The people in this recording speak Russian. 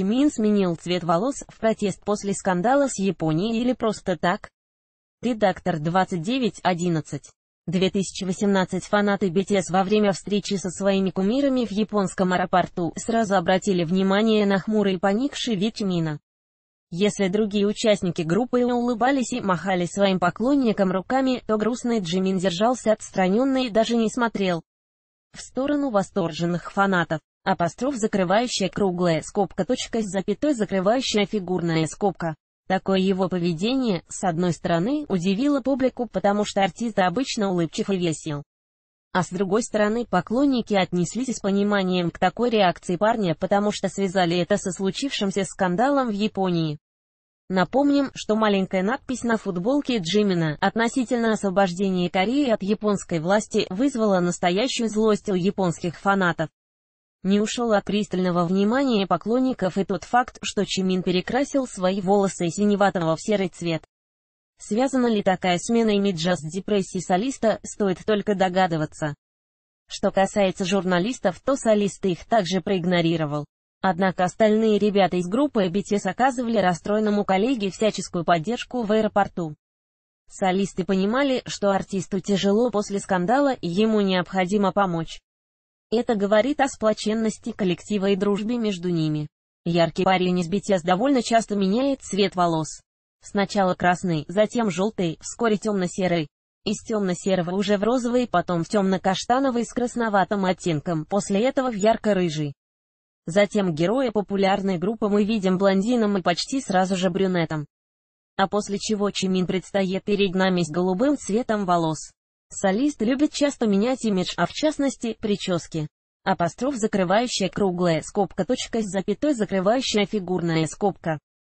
Чимин сменил цвет волос в протест после скандала с Японией или просто так? Редактор 29.11. 2018 фанаты BTS во время встречи со своими кумирами в японском аэропорту сразу обратили внимание на хмурый поникший вид Чимина. Если другие участники группы улыбались и махали своим поклонникам руками, то грустный Джимин держался отстраненно и даже не смотрел в сторону восторженных фанатов. Апостроф закрывающая круглая скобка точка с запятой закрывающая фигурная скобка. Такое его поведение, с одной стороны, удивило публику, потому что артист обычно улыбчив и весел. А с другой стороны, поклонники отнеслись с пониманием к такой реакции парня, потому что связали это со случившимся скандалом в Японии. Напомним, что маленькая надпись на футболке Джимина относительно освобождения Кореи от японской власти вызвала настоящую злость у японских фанатов. Не ушел от пристального внимания поклонников и тот факт, что Чимин перекрасил свои волосы синеватого в серый цвет. Связана ли такая смена имиджа с депрессией солиста, стоит только догадываться. Что касается журналистов, то солист их также проигнорировал. Однако остальные ребята из группы BTS оказывали расстроенному коллеге всяческую поддержку в аэропорту. Солисты понимали, что артисту тяжело после скандала и ему необходимо помочь. Это говорит о сплоченности коллектива и дружбе между ними. Яркий парень из BTS довольно часто меняет цвет волос. Сначала красный, затем желтый, вскоре темно-серый. Из темно-серого уже в розовый, потом в темно-каштановый с красноватым оттенком, после этого в ярко-рыжий. Затем героя популярной группы мы видим блондином и почти сразу же брюнетом. А после чего Чимин предстает перед нами с голубым цветом волос. Солист любит часто менять имидж, а в частности, прически. Апостроф закрывающая круглая скобка точка с запятой закрывающая фигурная скобка.